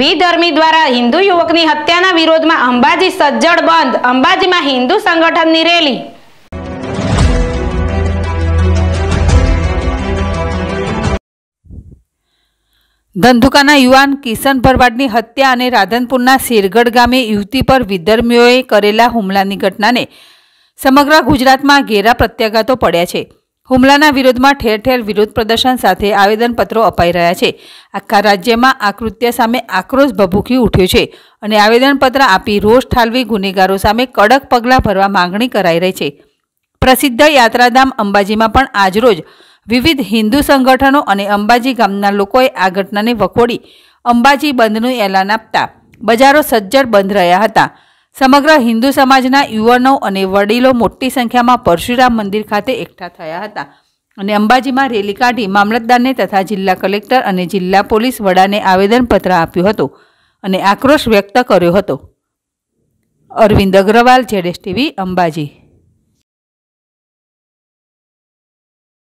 વિધર્મી દ્વારા હિન્દુ યુવકની હત્યાના વિરોધમાં અંબાજી સજ્જડ બંધ અંબાજીમાં હિન્દુ સંગઠનની રેલી ધંધુકાના યુવાન કિશન ભરવાડની હત્યા અને રાધનપુરના શેરગઢ ગામે યુવતી પર વિધર્મીઓએ કરેલા હુમલાની ઘટનાને સમગ્ર ગુજરાતમાં ઘેરા પ્રત્યાઘાતો પડ્યા છે હુમલાના વિરોધમાં ઠેર ઠેર વિરોધ પ્રદર્શન સાથે આવેદનપત્રો અપાઈ રહ્યા છે આખા રાજ્યમાં આ કૃત્ય સામે આક્રોશ ભભૂકી ઉઠ્યો છે અને આવેદનપત્ર આપી રોષ ઠાલવી ગુનેગારો સામે કડક પગલાં ભરવા માંગણી કરાઈ રહી છે પ્રસિદ્ધ યાત્રાધામ અંબાજીમાં પણ આજરોજ વિવિધ હિન્દુ સંગઠનો અને અંબાજી ગામના લોકોએ આ ઘટનાને વખોડી અંબાજી બંધનું એલાન આપતા બજારો સજ્જડ બંધ રહ્યા હતા સમગ્ર હિન્દુ સમાજના યુવાનો અને વડીલો મોટી સંખ્યામાં પરશુરામ મંદિર ખાતે એકઠા થયા હતા અને અંબાજીમાં રેલી કાઢી મામલતદારને તથા જિલ્લા કલેક્ટર અને જિલ્લા પોલીસ વડાને આવેદનપત્ર આપ્યું હતું અને આક્રોશ વ્યક્ત કર્યો હતો અરવિંદ અગ્રવાલ જેડેશ ટીવી અંબાજી